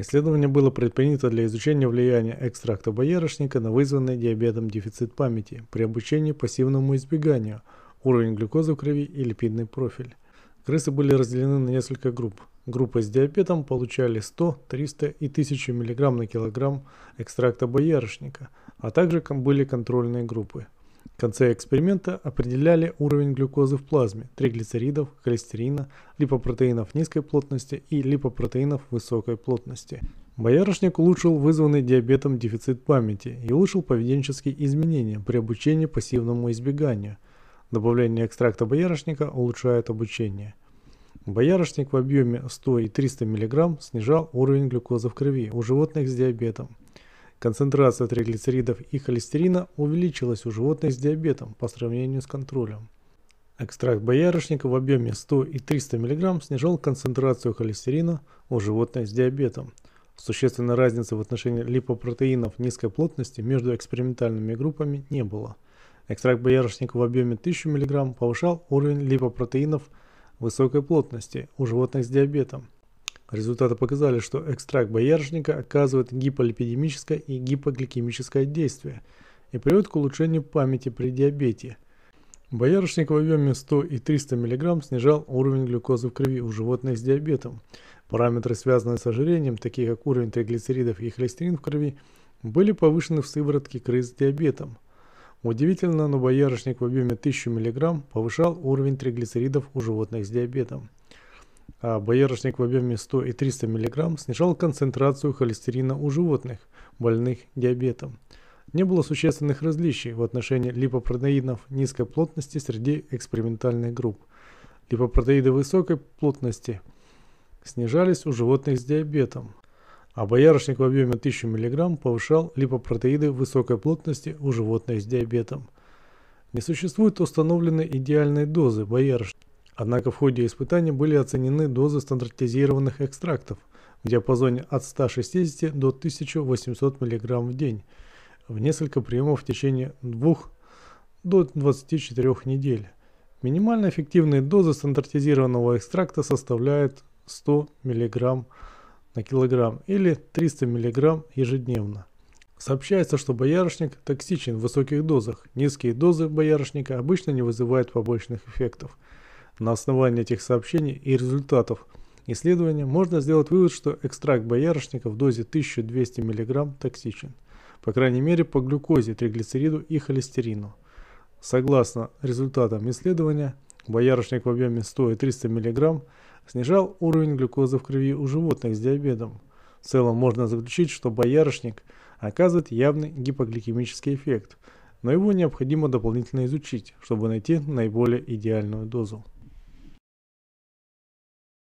Исследование было предпринято для изучения влияния экстракта боярышника на вызванный диабетом дефицит памяти при обучении пассивному избеганию, уровень глюкозы в крови и липидный профиль. Крысы были разделены на несколько групп. Группы с диабетом получали 100, 300 и 1000 мг на килограмм экстракта боярышника, а также были контрольные группы – в конце эксперимента определяли уровень глюкозы в плазме, триглицеридов, холестерина, липопротеинов низкой плотности и липопротеинов высокой плотности. Боярышник улучшил вызванный диабетом дефицит памяти и улучшил поведенческие изменения при обучении пассивному избеганию. Добавление экстракта боярышника улучшает обучение. Боярышник в объеме 100 и 300 мг снижал уровень глюкозы в крови у животных с диабетом. Концентрация триглицеридов и холестерина увеличилась у животных с диабетом по сравнению с контролем. Экстракт боярышника в объеме 100 и 300 мг снижал концентрацию холестерина у животных с диабетом. Существенной разницы в отношении липопротеинов низкой плотности между экспериментальными группами не было. Экстракт боярышника в объеме 1000 мг повышал уровень липопротеинов высокой плотности у животных с диабетом – Результаты показали, что экстракт боярышника оказывает гиполипидемическое и гипогликемическое действие и приводит к улучшению памяти при диабете. Боярышник в объеме 100 и 300 мг снижал уровень глюкозы в крови у животных с диабетом. Параметры, связанные с ожирением, такие как уровень триглицеридов и холестерин в крови, были повышены в сыворотке крыс с диабетом. Удивительно, но боярышник в объеме 1000 мг повышал уровень триглицеридов у животных с диабетом а боярышник в объеме 100 и 300 мг снижал концентрацию холестерина у животных, больных диабетом. Не было существенных различий в отношении липопротеидов низкой плотности среди экспериментальных групп. Липопротеиды высокой плотности снижались у животных с диабетом, а боярышник в объеме 1000 мг повышал липопротеиды высокой плотности у животных с диабетом. Не существует установленной идеальной дозы боярышника. Однако в ходе испытаний были оценены дозы стандартизированных экстрактов в диапазоне от 160 до 1800 мг в день в несколько приемов в течение 2 до 24 недель. Минимально эффективные дозы стандартизированного экстракта составляют 100 мг на килограмм или 300 мг ежедневно. Сообщается, что боярышник токсичен в высоких дозах. Низкие дозы боярышника обычно не вызывают побочных эффектов. На основании этих сообщений и результатов исследования можно сделать вывод, что экстракт боярышника в дозе 1200 мг токсичен, по крайней мере по глюкозе, триглицериду и холестерину. Согласно результатам исследования, боярышник в объеме 100 и 300 мг снижал уровень глюкозы в крови у животных с диабетом. В целом можно заключить, что боярышник оказывает явный гипогликемический эффект, но его необходимо дополнительно изучить, чтобы найти наиболее идеальную дозу.